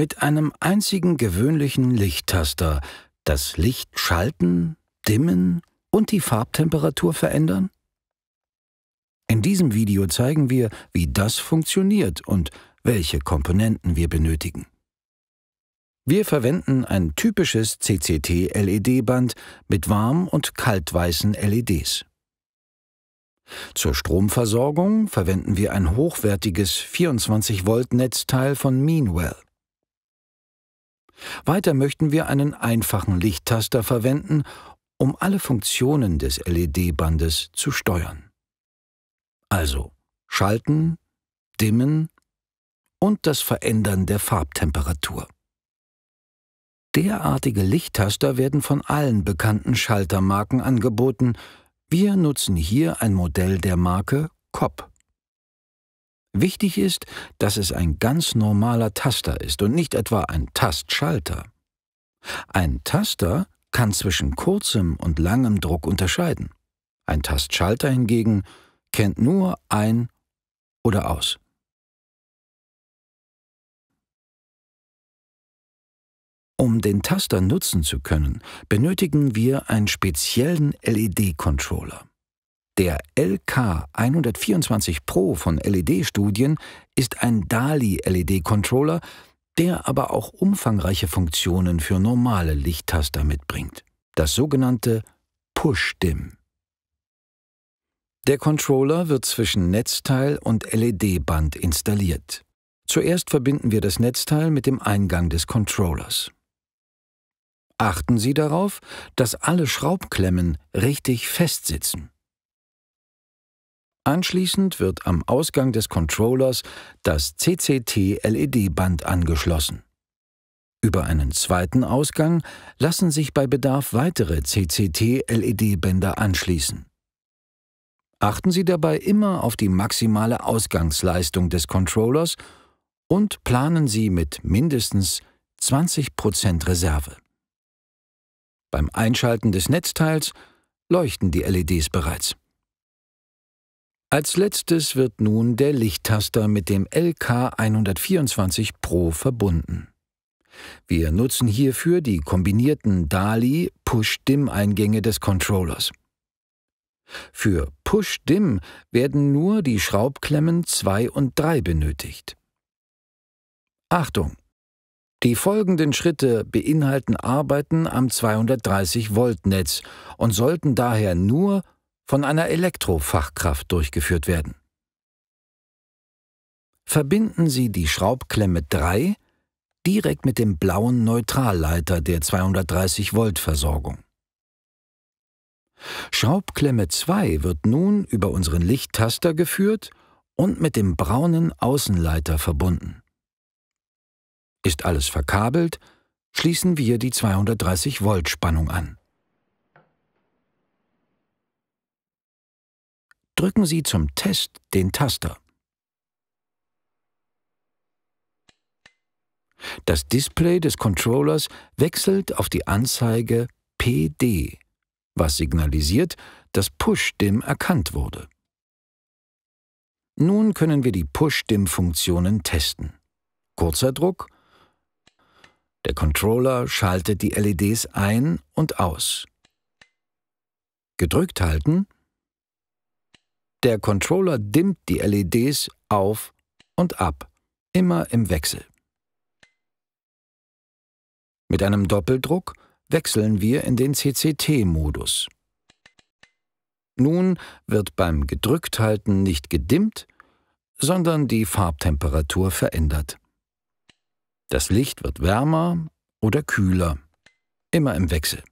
mit einem einzigen gewöhnlichen Lichttaster das Licht schalten, dimmen und die Farbtemperatur verändern? In diesem Video zeigen wir, wie das funktioniert und welche Komponenten wir benötigen. Wir verwenden ein typisches CCT-LED-Band mit warm- und kaltweißen LEDs. Zur Stromversorgung verwenden wir ein hochwertiges 24-Volt-Netzteil von Meanwell. Weiter möchten wir einen einfachen Lichttaster verwenden, um alle Funktionen des LED-Bandes zu steuern. Also Schalten, Dimmen und das Verändern der Farbtemperatur. Derartige Lichttaster werden von allen bekannten Schaltermarken angeboten. Wir nutzen hier ein Modell der Marke Cobb. Wichtig ist, dass es ein ganz normaler Taster ist und nicht etwa ein Tastschalter. Ein Taster kann zwischen kurzem und langem Druck unterscheiden. Ein Tastschalter hingegen kennt nur ein oder aus. Um den Taster nutzen zu können, benötigen wir einen speziellen LED-Controller. Der LK 124 Pro von LED-Studien ist ein DALI-LED-Controller, der aber auch umfangreiche Funktionen für normale Lichttaster mitbringt. Das sogenannte Push-Dim. Der Controller wird zwischen Netzteil und LED-Band installiert. Zuerst verbinden wir das Netzteil mit dem Eingang des Controllers. Achten Sie darauf, dass alle Schraubklemmen richtig festsitzen. Anschließend wird am Ausgang des Controllers das CCT-LED-Band angeschlossen. Über einen zweiten Ausgang lassen sich bei Bedarf weitere CCT-LED-Bänder anschließen. Achten Sie dabei immer auf die maximale Ausgangsleistung des Controllers und planen Sie mit mindestens 20% Reserve. Beim Einschalten des Netzteils leuchten die LEDs bereits. Als letztes wird nun der Lichttaster mit dem LK 124 Pro verbunden. Wir nutzen hierfür die kombinierten DALI Push-Dim-Eingänge des Controllers. Für Push-Dim werden nur die Schraubklemmen 2 und 3 benötigt. Achtung! Die folgenden Schritte beinhalten Arbeiten am 230-Volt-Netz und sollten daher nur von einer Elektrofachkraft durchgeführt werden. Verbinden Sie die Schraubklemme 3 direkt mit dem blauen Neutralleiter der 230 Volt Versorgung. Schraubklemme 2 wird nun über unseren Lichttaster geführt und mit dem braunen Außenleiter verbunden. Ist alles verkabelt, schließen wir die 230 Volt Spannung an. drücken Sie zum Test den Taster. Das Display des Controllers wechselt auf die Anzeige PD, was signalisiert, dass Push-Dim erkannt wurde. Nun können wir die Push-Dim-Funktionen testen. Kurzer Druck. Der Controller schaltet die LEDs ein und aus. Gedrückt halten – der Controller dimmt die LEDs auf und ab, immer im Wechsel. Mit einem Doppeldruck wechseln wir in den CCT-Modus. Nun wird beim Gedrückthalten nicht gedimmt, sondern die Farbtemperatur verändert. Das Licht wird wärmer oder kühler, immer im Wechsel.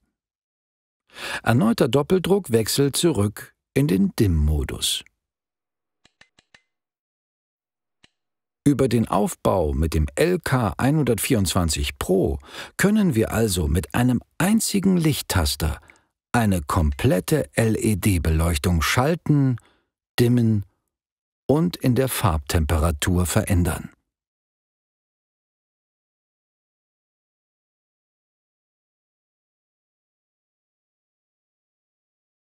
Erneuter Doppeldruck wechselt zurück in den dimm modus Über den Aufbau mit dem LK124 Pro können wir also mit einem einzigen Lichttaster eine komplette LED-Beleuchtung schalten, dimmen und in der Farbtemperatur verändern.